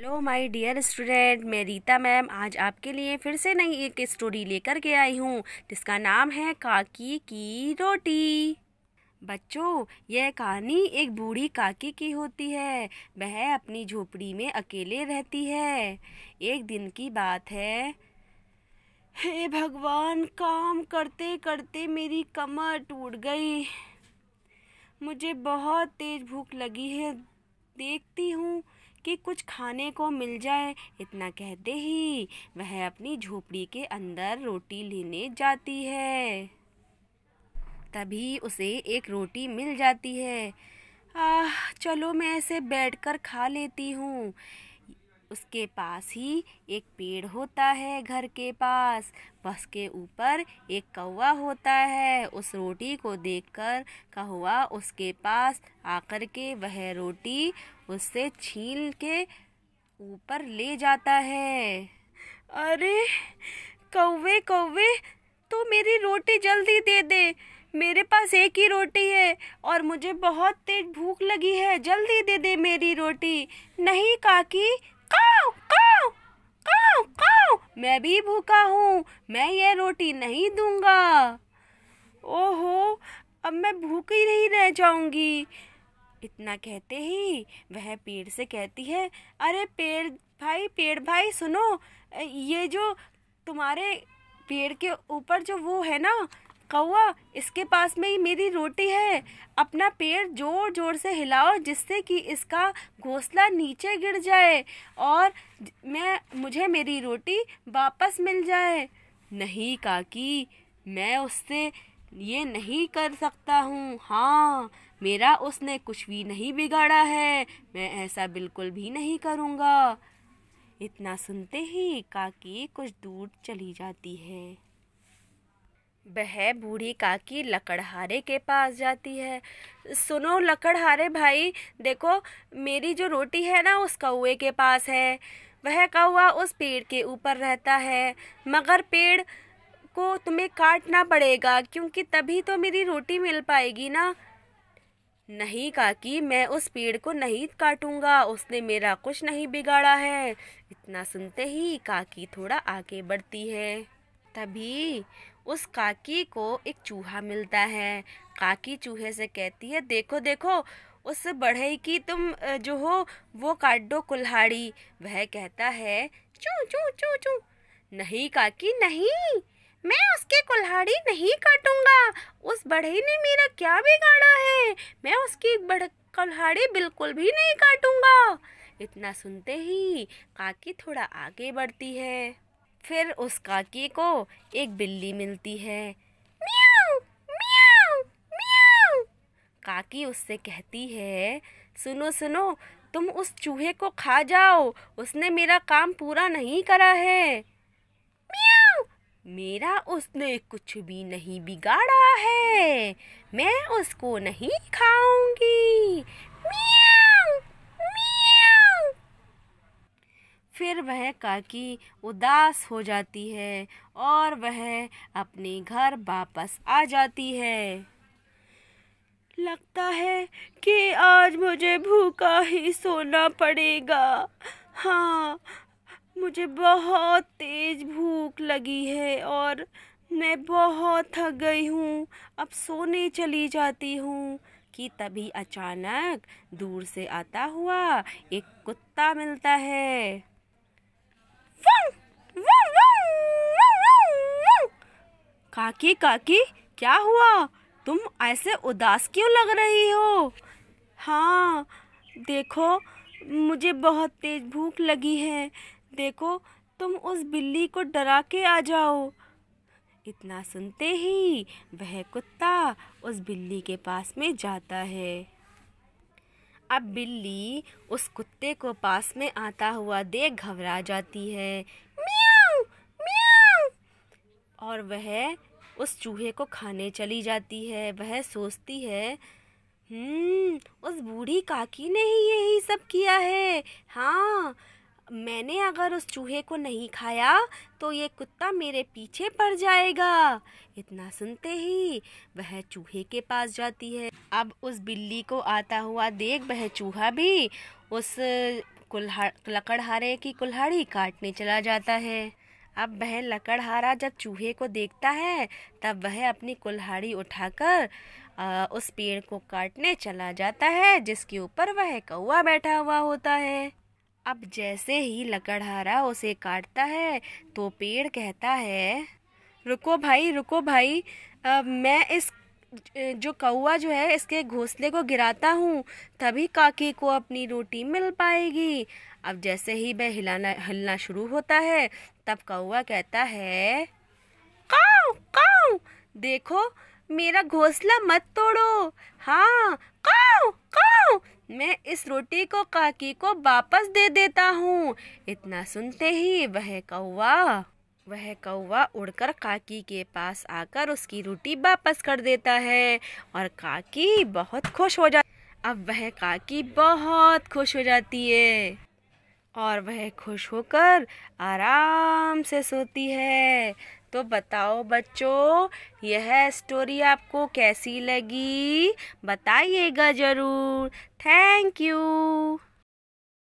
Hello my dear student मैं Rita ma'am आज आपके लिए फिर से नई एक स्टोरी लेकर के आई हूँ जिसका नाम है काकी की रोटी बच्चों यह कहानी एक बूढ़ी काकी की होती है वह अपनी झोपड़ी में अकेले रहती है एक दिन की बात है हे भगवान काम करते करते मेरी कमर टूट गई मुझे बहुत तेज़ भूख लगी है देखती हूँ कि कुछ खाने को मिल जाए इतना कहते ही वह अपनी झोपड़ी के अंदर रोटी लेने जाती है तभी उसे एक रोटी मिल जाती है आह चलो मैं ऐसे बैठकर खा लेती हूँ उसके पास ही एक पेड़ होता है घर के पास बस के ऊपर एक कौवा होता है उस रोटी को देखकर कौवा उसके पास आकर के वह रोटी उसे छील के ऊपर ले जाता है अरे कौवे कौवे तो मेरी रोटी जल्दी दे दे मेरे पास एक ही रोटी है और मुझे बहुत तेज भूख लगी है जल्दी दे दे मेरी रोटी नहीं काकी काओ काओ काओ काओ मैं भी भूखा हूँ मैं ये रोटी नहीं दूंगा ओहो अब मैं भूखी नहीं रह जाऊंगी इतना कहते ही वह पेड़ से कहती है अरे पेड़ भाई पेड़ भाई सुनो ये जो तुम्हारे पेड़ के ऊपर जो वो है ना कौआ इसके पास में ही मेरी रोटी है अपना पेड़ जोर जोर से हिलाओ जिससे कि इसका घोंसला नीचे गिर जाए और मैं मुझे मेरी रोटी वापस मिल जाए नहीं काकी मैं उससे ये नहीं कर सकता हूँ हाँ मेरा उसने कुछ भी नहीं बिगाड़ा है मैं ऐसा बिल्कुल भी नहीं करूँगा इतना सुनते ही काकी कुछ दूर चली जाती है वह बूढ़ी काकी लकड़हारे के पास जाती है सुनो लकड़हारे भाई देखो मेरी जो रोटी है ना उस कौए के पास है वह कौआ उस पेड़ के ऊपर रहता है मगर पेड़ को तुम्हें काटना पड़ेगा क्योंकि तभी तो मेरी रोटी मिल पाएगी ना नहीं काकी मैं उस पेड़ को नहीं काटूंगा उसने मेरा कुछ नहीं बिगाड़ा है इतना सुनते ही काकी थोड़ा आगे बढ़ती है तभी उस काकी को एक चूहा मिलता है काकी चूहे से कहती है देखो देखो उस बढ़ई की तुम जो हो वो काट दो कुल्हाड़ी वह कहता है चू चू चू चू नहीं काकी नहीं मैं उसकी कुल्हाड़ी नहीं काटूंगा उस बड़े ने मेरा क्या बिगाड़ा है मैं उसकी कुल्हाड़ी बिल्कुल भी नहीं काटूंगा इतना सुनते ही काकी थोड़ा आगे बढ़ती है फिर उस काकी को एक बिल्ली मिलती है म्याँ, म्याँ, म्याँ। काकी उससे कहती है सुनो सुनो तुम उस चूहे को खा जाओ उसने मेरा काम पूरा नहीं करा है मेरा उसने कुछ भी नहीं बिगाड़ा है मैं उसको नहीं खाऊंगी म्याऊ म्याऊ फिर वह काकी उदास हो जाती है और वह अपने घर वापस आ जाती है लगता है कि आज मुझे भूखा ही सोना पड़ेगा हाँ मुझे बहुत तेज़ भूख लगी है और मैं बहुत थक गई हूँ अब सोने चली जाती हूँ कि तभी अचानक दूर से आता हुआ एक कुत्ता मिलता है काकी काकी क्या हुआ तुम ऐसे उदास क्यों लग रही हो हाँ देखो मुझे बहुत तेज़ भूख लगी है देखो तुम उस बिल्ली को डरा के आ जाओ इतना सुनते ही वह कुत्ता उस बिल्ली के पास में जाता है अब बिल्ली उस कुत्ते को पास में आता हुआ देख घबरा जाती है म्याँ, म्याँ। और वह उस चूहे को खाने चली जाती है वह सोचती है हम्म उस बूढ़ी काकी ने ही यही सब किया है हाँ मैंने अगर उस चूहे को नहीं खाया तो ये कुत्ता मेरे पीछे पड़ जाएगा इतना सुनते ही वह चूहे के पास जाती है अब उस बिल्ली को आता हुआ देख वह चूहा भी उस कुल्हा लकड़हारे की कुल्हाड़ी काटने चला जाता है अब वह लकड़हारा जब चूहे को देखता है तब वह अपनी कुल्हाड़ी उठाकर उस पेड़ को काटने चला जाता है जिसके ऊपर वह कौआ बैठा हुआ होता है अब जैसे ही लकड़हारा उसे काटता है तो पेड़ कहता है रुको भाई रुको भाई अब मैं इस जो कौआ जो है इसके घोंसले को गिराता हूँ तभी काकी को अपनी रोटी मिल पाएगी अब जैसे ही वह हिलाना हिलना शुरू होता है तब कौआ कहता है काँ, काँ। देखो मेरा घोंसला मत तोड़ो हाँ काँ, काँ। मैं इस रोटी को काकी को वापस दे देता हूँ इतना सुनते ही वह कौवा वह कौवा उड़कर काकी के पास आकर उसकी रोटी वापस कर देता है और काकी बहुत खुश हो जा अब वह काकी बहुत खुश हो जाती है और वह खुश होकर आराम से सोती है तो बताओ बच्चों यह स्टोरी आपको कैसी लगी बताइएगा ज़रूर थैंक यू